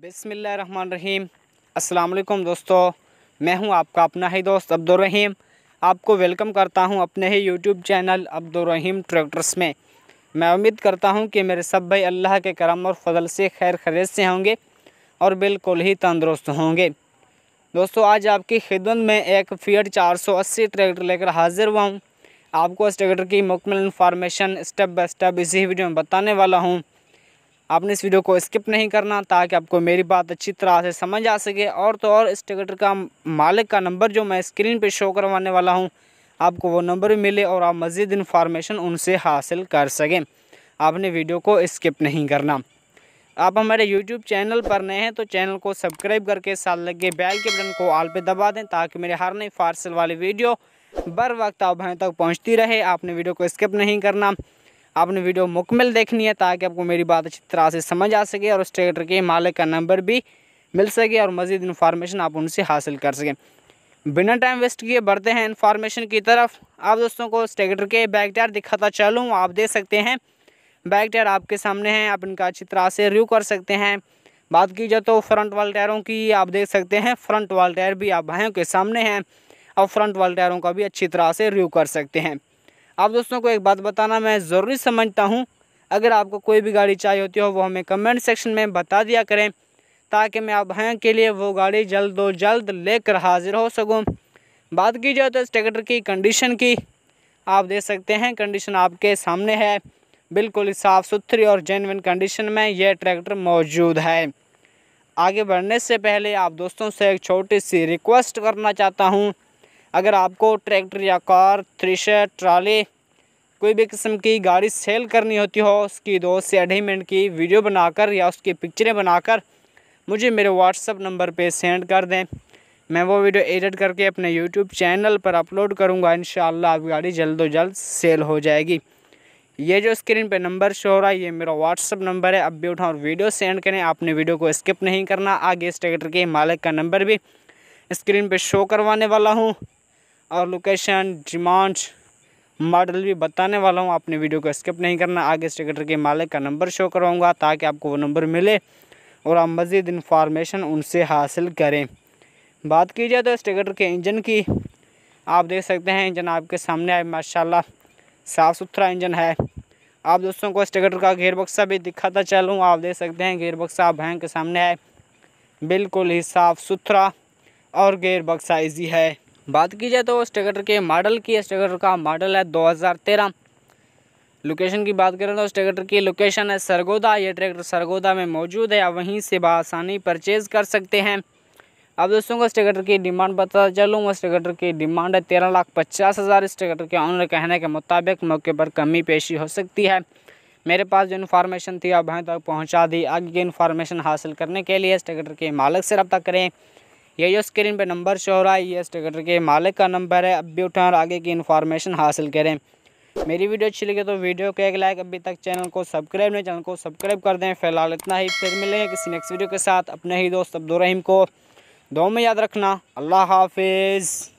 बिसमीम अल्लाम दोस्तों मैं हूं आपका अपना ही दोस्त अब्दुलरहीम आपको वेलकम करता हूं अपने ही यूट्यूब चैनल अब्दुलरहीम ट्रैक्टर्स में मैं उम्मीद करता हूं कि मेरे सब भाई अल्लाह के करम और फजल से खैर खरीद से होंगे और बिल्कुल ही तंदुरुस्त होंगे दोस्तों आज आपकी खिदमत में एक सौ अस्सी ट्रैक्टर लेकर हाजिर हुआ हूँ आपको इस ट्रैक्टर की मुकमल इन्फॉर्मेशन स्टेप बाई स्टेप इसी वीडियो में बताने वाला हूँ आपने इस वीडियो को स्किप नहीं करना ताकि आपको मेरी बात अच्छी तरह से समझ आ सके और तो और इस टिकट का मालिक का नंबर जो मैं स्क्रीन पर शो करवाने वाला हूँ आपको वो नंबर भी मिले और आप मज़ीद इन्फॉर्मेशन उनसे हासिल कर सकें आपने वीडियो को स्किप नहीं करना आप हमारे यूट्यूब चैनल पर नए हैं तो चैनल को सब्सक्राइब करके साथ लगे बैल के बटन को आल पे दबा दें ताकि मेरे हर नई फारसल वाली वीडियो बर वक्त आप भाई तक पहुंचती रहे आपने वीडियो को स्किप नहीं करना आपने वीडियो मुकमल देखनी है ताकि आपको मेरी बात अच्छी तरह से समझ आ सके और उस ट्रैक्टर के मालिक का नंबर भी मिल सके और मज़ीद इन्फॉर्मेशन आप उनसे हासिल कर सकें बिना टाइम वेस्ट किए बढ़ते हैं इन्फॉर्मेशन की तरफ आप दोस्तों को उस ट्रैक्टर के बैक टायर दिखाता चलूँ आप देख सकते हैं बैक टायर आपके सामने हैं आप इनका अच्छी तरह से रिव्यू कर सकते हैं बात की जाए तो फ्रंट वाल टायरों की आप देख सकते हैं फ्रंट वाल टायर भी आप भाइयों के सामने हैं और फ्रंट वाल टायरों का भी अच्छी तरह से रिव्यू कर सकते हैं आप दोस्तों को एक बात बताना मैं ज़रूरी समझता हूँ अगर आपको कोई भी गाड़ी चाहिए होती हो वो हमें कमेंट सेक्शन में बता दिया करें ताकि मैं आप हैं के लिए वो गाड़ी जल्द और जल्द लेकर हाजिर हो सकूँ बात की जाए तो इस ट्रैक्टर की कंडीशन की आप देख सकते हैं कंडीशन आपके सामने है बिल्कुल साफ़ सुथरी और जेनविन कंडीशन में यह ट्रैक्टर मौजूद है आगे बढ़ने से पहले आप दोस्तों से एक छोटी सी रिक्वेस्ट करना चाहता हूँ अगर आपको ट्रैक्टर या कार थ्रेशर ट्राली कोई भी किस्म की गाड़ी सेल करनी होती हो उसकी दो से अढ़ाई मिनट की वीडियो बनाकर या उसकी पिक्चरें बनाकर मुझे मेरे व्हाट्सअप नंबर पे सेंड कर दें मैं वो वीडियो एडिट करके अपने यूट्यूब चैनल पर अपलोड करूँगा इन आप गाड़ी जल्द जल्द सेल हो जाएगी ये जो स्क्रीन पे नंबर शो हो रहा है ये मेरा व्हाट्सअप नंबर है अब भी उठाओ और वीडियो सेंड करें आपने वीडियो को स्किप नहीं करना आगे इस ट्रैक्टर के मालिक का नंबर भी स्क्रीन पे शो करवाने वाला हूँ और लोकेशन डिमांड मॉडल भी बताने वाला हूँ आपने वीडियो को स्किप नहीं करना आगे स्टिकटर के मालिक का नंबर शो करवाऊँगा ताकि आपको वो नंबर मिले और आप मज़ीद इन्फॉर्मेशन उनसे हासिल करें बात की जाए तो स्टिकटर के इंजन की आप देख सकते हैं इंजन आपके सामने आए माशाल्लाह साफ़ सुथरा इंजन है आप दोस्तों को स्टिकटर का गेयर बक्सा भी दिखाता चलूँ आप देख सकते हैं गेयर बक्सा भैंक के सामने है बिल्कुल ही साफ़ सुथरा और गेयर बक्सा ईजी है बात की जाए तो स्टेगर के मॉडल की स्टेगर का मॉडल है 2013 लोकेशन की बात करें तो स्टेगर की लोकेशन है सरगोदा ये ट्रैक्टर सरगोदा में मौजूद है आप वहीं से बसानी परचेज़ कर सकते हैं अब दोस्तों को स्टेगर की डिमांड पता चलूँ स्टेगर की डिमांड है तेरह लाख पचास हज़ार स्टेगर के ऑनर कहने के मुताबिक मौके पर कमी पेशी हो सकती है मेरे पास जो इन्फॉर्मेशन थी आप वहाँ तक पहुँचा दी आगे की इन्फॉर्मेशन हासिल करने के लिए स्टेगर के मालिक से रब्ता करें ये जो स्क्रीन पे नंबर शो हो रहा है ये स्टिकर के मालिक का नंबर है अब भी उठाएं और आगे की इन्फॉर्मेशन हासिल करें मेरी वीडियो अच्छी लगे तो वीडियो को एक लाइक अभी तक चैनल को सब्सक्राइब नहीं चैनल को सब्सक्राइब कर दें फिलहाल इतना ही फिर मिलेंगे किसी नेक्स्ट वीडियो के साथ अपने ही दोस्त अब्दुलरहीम को दो में याद रखना अल्लाह हाफिज़